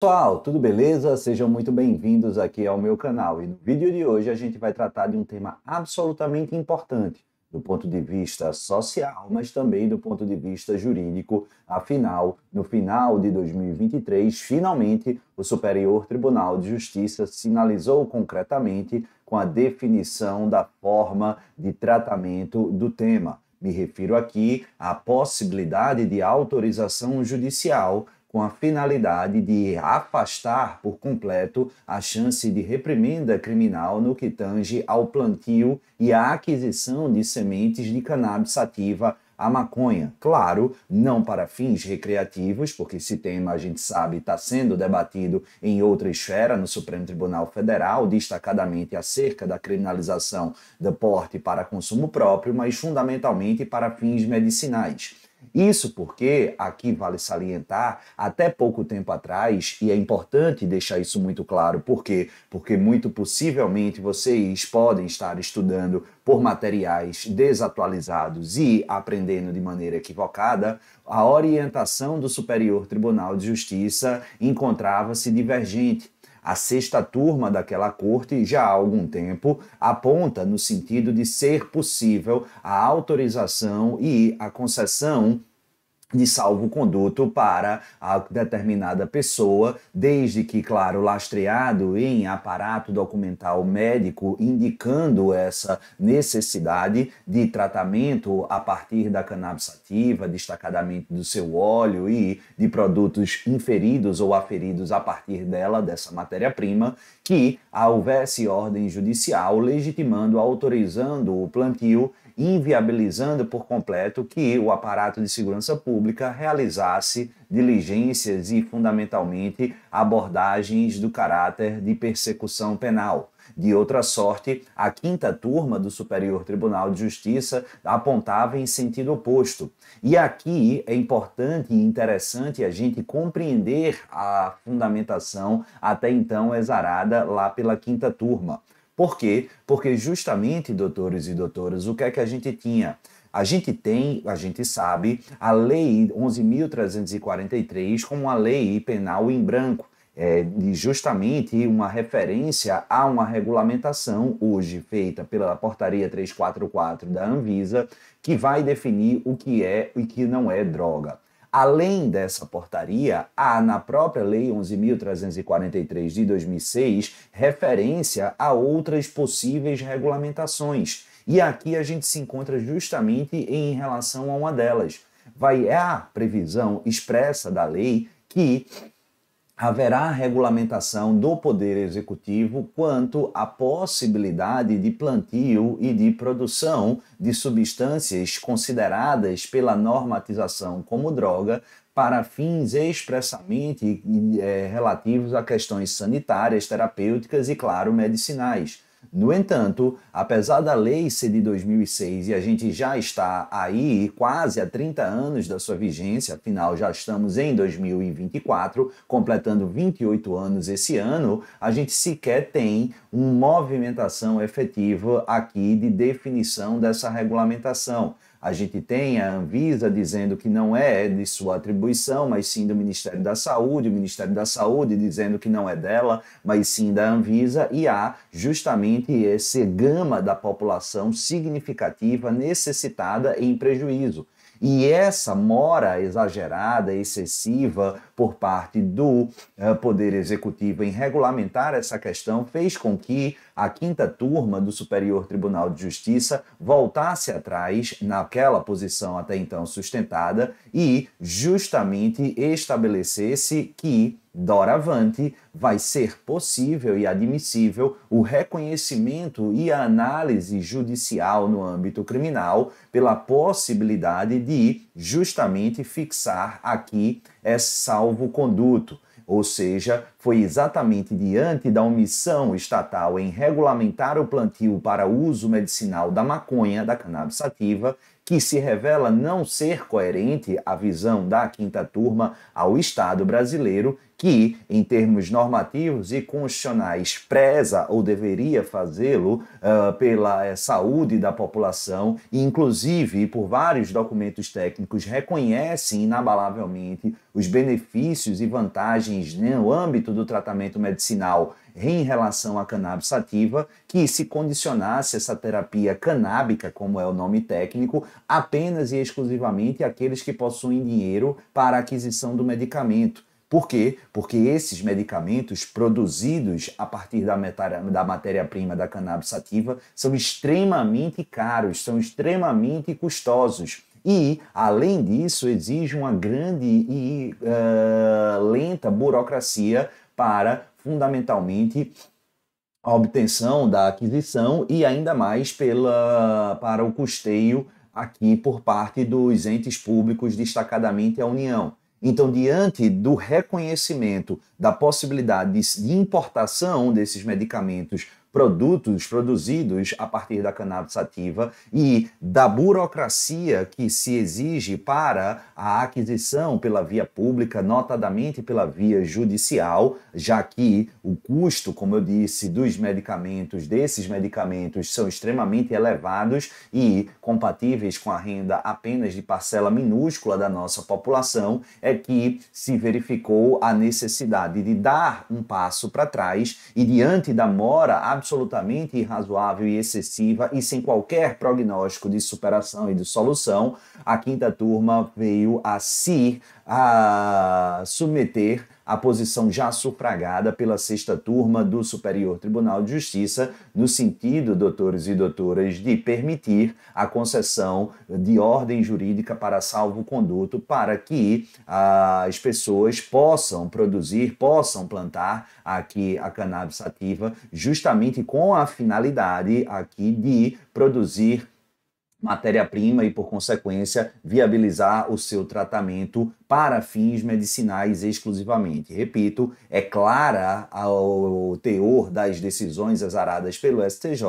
Pessoal, tudo beleza? Sejam muito bem-vindos aqui ao meu canal e no vídeo de hoje a gente vai tratar de um tema absolutamente importante do ponto de vista social, mas também do ponto de vista jurídico. Afinal, no final de 2023, finalmente o Superior Tribunal de Justiça sinalizou concretamente com a definição da forma de tratamento do tema. Me refiro aqui à possibilidade de autorização judicial com a finalidade de afastar por completo a chance de reprimenda criminal no que tange ao plantio e à aquisição de sementes de cannabis sativa a maconha. Claro, não para fins recreativos, porque esse tema, a gente sabe, está sendo debatido em outra esfera no Supremo Tribunal Federal, destacadamente acerca da criminalização do porte para consumo próprio, mas fundamentalmente para fins medicinais. Isso porque, aqui vale salientar, até pouco tempo atrás, e é importante deixar isso muito claro, por quê? Porque muito possivelmente vocês podem estar estudando por materiais desatualizados e aprendendo de maneira equivocada, a orientação do Superior Tribunal de Justiça encontrava-se divergente a sexta turma daquela corte, já há algum tempo, aponta no sentido de ser possível a autorização e a concessão de salvo-conduto para a determinada pessoa, desde que, claro, lastreado em aparato documental médico indicando essa necessidade de tratamento a partir da cannabis ativa, destacadamente do seu óleo e de produtos inferidos ou aferidos a partir dela, dessa matéria-prima, que houvesse ordem judicial legitimando, autorizando o plantio inviabilizando por completo que o aparato de segurança pública realizasse diligências e, fundamentalmente, abordagens do caráter de persecução penal. De outra sorte, a quinta turma do Superior Tribunal de Justiça apontava em sentido oposto. E aqui é importante e interessante a gente compreender a fundamentação até então exarada lá pela quinta turma. Por quê? Porque justamente, doutores e doutoras, o que é que a gente tinha? A gente tem, a gente sabe, a Lei 11.343 como uma lei penal em branco. É, justamente uma referência a uma regulamentação hoje feita pela portaria 344 da Anvisa, que vai definir o que é e o que não é droga. Além dessa portaria, há na própria Lei 11.343 de 2006 referência a outras possíveis regulamentações. E aqui a gente se encontra justamente em relação a uma delas. Vai é a previsão expressa da lei que haverá regulamentação do Poder Executivo quanto à possibilidade de plantio e de produção de substâncias consideradas pela normatização como droga para fins expressamente é, relativos a questões sanitárias, terapêuticas e, claro, medicinais no entanto, apesar da lei ser de 2006 e a gente já está aí quase há 30 anos da sua vigência, afinal já estamos em 2024, completando 28 anos esse ano, a gente sequer tem uma movimentação efetiva aqui de definição dessa regulamentação. A gente tem a Anvisa dizendo que não é de sua atribuição, mas sim do Ministério da Saúde, o Ministério da Saúde dizendo que não é dela, mas sim da Anvisa, e há justamente essa gama da população significativa necessitada em prejuízo. E essa mora exagerada, excessiva por parte do uh, Poder Executivo em regulamentar essa questão fez com que a quinta turma do Superior Tribunal de Justiça voltasse atrás naquela posição até então sustentada e justamente estabelecesse que Doravante, vai ser possível e admissível o reconhecimento e a análise judicial no âmbito criminal pela possibilidade de justamente fixar aqui é salvo conduto ou seja, foi exatamente diante da omissão estatal em regulamentar o plantio para uso medicinal da maconha, da cannabis sativa, que se revela não ser coerente a visão da quinta turma ao Estado brasileiro que, em termos normativos e constitucionais, preza ou deveria fazê-lo uh, pela eh, saúde da população, inclusive por vários documentos técnicos reconhecem inabalavelmente os benefícios e vantagens né, no âmbito do tratamento medicinal em relação à cannabis sativa, que se condicionasse essa terapia canábica, como é o nome técnico, apenas e exclusivamente àqueles que possuem dinheiro para a aquisição do medicamento por quê? Porque esses medicamentos produzidos a partir da, da matéria-prima da cannabis sativa são extremamente caros, são extremamente custosos. E, além disso, exige uma grande e uh, lenta burocracia para, fundamentalmente, a obtenção da aquisição e ainda mais pela, para o custeio aqui por parte dos entes públicos, destacadamente a União. Então, diante do reconhecimento da possibilidade de importação desses medicamentos produtos produzidos a partir da cannabis sativa e da burocracia que se exige para a aquisição pela via pública, notadamente pela via judicial, já que o custo, como eu disse, dos medicamentos, desses medicamentos, são extremamente elevados e compatíveis com a renda apenas de parcela minúscula da nossa população, é que se verificou a necessidade de dar um passo para trás e diante da mora absoluta absolutamente irrazoável e excessiva e sem qualquer prognóstico de superação e de solução, a quinta turma veio a se a submeter a posição já sufragada pela sexta turma do Superior Tribunal de Justiça, no sentido, doutores e doutoras, de permitir a concessão de ordem jurídica para salvo-conduto para que as pessoas possam produzir, possam plantar aqui a cannabis ativa, justamente com a finalidade aqui de produzir matéria-prima e, por consequência, viabilizar o seu tratamento para fins medicinais exclusivamente. Repito, é clara ao teor das decisões azaradas pelo STJ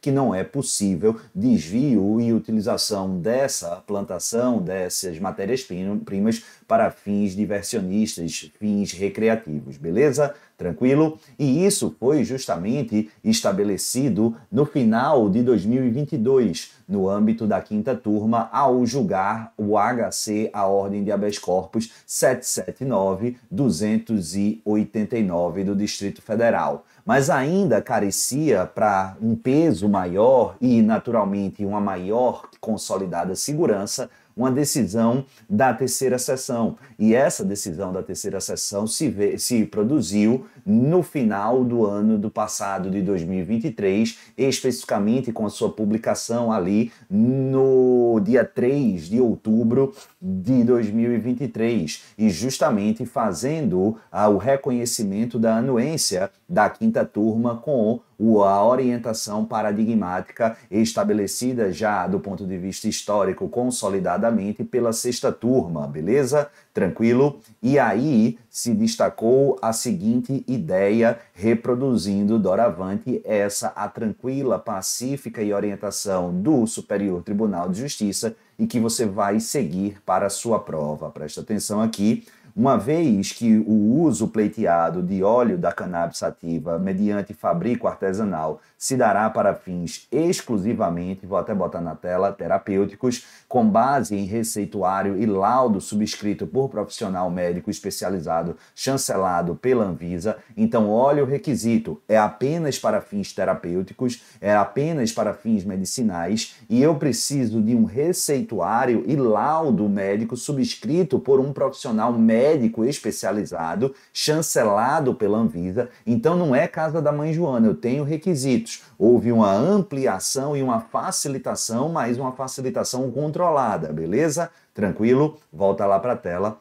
que não é possível desvio e utilização dessa plantação, dessas matérias-primas, para fins diversionistas, fins recreativos, beleza? tranquilo? E isso foi justamente estabelecido no final de 2022, no âmbito da quinta turma, ao julgar o HC, a Ordem de Habeas Corpus 779-289 do Distrito Federal. Mas ainda carecia para um peso maior e, naturalmente, uma maior consolidada segurança uma decisão da terceira sessão. E essa decisão da terceira sessão se, vê, se produziu no final do ano do passado de 2023, especificamente com a sua publicação ali no dia 3 de outubro de 2023, e justamente fazendo ah, o reconhecimento da anuência da quinta turma com a orientação paradigmática estabelecida já do ponto de vista histórico consolidadamente pela sexta turma, beleza? Tranquilo? E aí se destacou a seguinte ideia, reproduzindo doravante essa a tranquila, pacífica e orientação do Superior Tribunal de Justiça e que você vai seguir para a sua prova. Presta atenção aqui uma vez que o uso pleiteado de óleo da cannabis ativa mediante fabrico artesanal se dará para fins exclusivamente, vou até botar na tela, terapêuticos, com base em receituário e laudo subscrito por profissional médico especializado chancelado pela Anvisa. Então, olha o requisito, é apenas para fins terapêuticos, é apenas para fins medicinais e eu preciso de um receituário e laudo médico subscrito por um profissional médico médico especializado, chancelado pela Anvisa, então não é casa da mãe Joana, eu tenho requisitos. Houve uma ampliação e uma facilitação, mas uma facilitação controlada, beleza? Tranquilo? Volta lá para a tela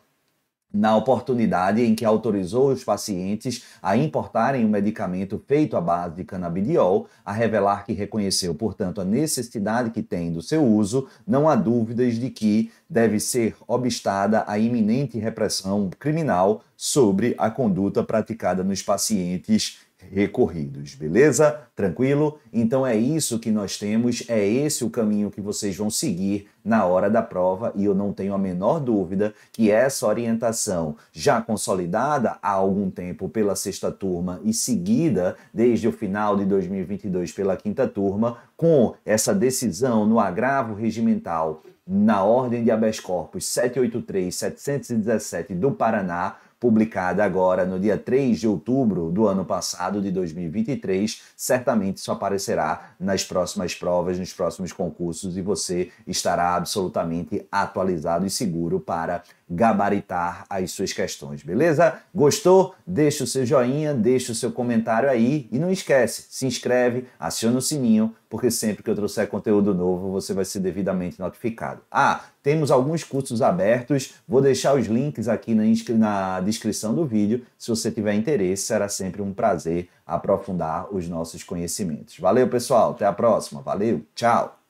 na oportunidade em que autorizou os pacientes a importarem um medicamento feito à base de canabidiol, a revelar que reconheceu, portanto, a necessidade que tem do seu uso, não há dúvidas de que deve ser obstada a iminente repressão criminal sobre a conduta praticada nos pacientes recorridos, beleza? Tranquilo? Então é isso que nós temos, é esse o caminho que vocês vão seguir na hora da prova e eu não tenho a menor dúvida que essa orientação, já consolidada há algum tempo pela sexta turma e seguida desde o final de 2022 pela quinta turma, com essa decisão no agravo regimental na ordem de habeas corpus 783 717 do Paraná, publicada agora no dia 3 de outubro do ano passado, de 2023, certamente só aparecerá nas próximas provas, nos próximos concursos e você estará absolutamente atualizado e seguro para gabaritar as suas questões, beleza? Gostou? Deixa o seu joinha, deixa o seu comentário aí e não esquece, se inscreve, aciona o sininho, porque sempre que eu trouxer conteúdo novo, você vai ser devidamente notificado. Ah, temos alguns cursos abertos, vou deixar os links aqui na, na descrição do vídeo. Se você tiver interesse, será sempre um prazer aprofundar os nossos conhecimentos. Valeu, pessoal, até a próxima. Valeu, tchau.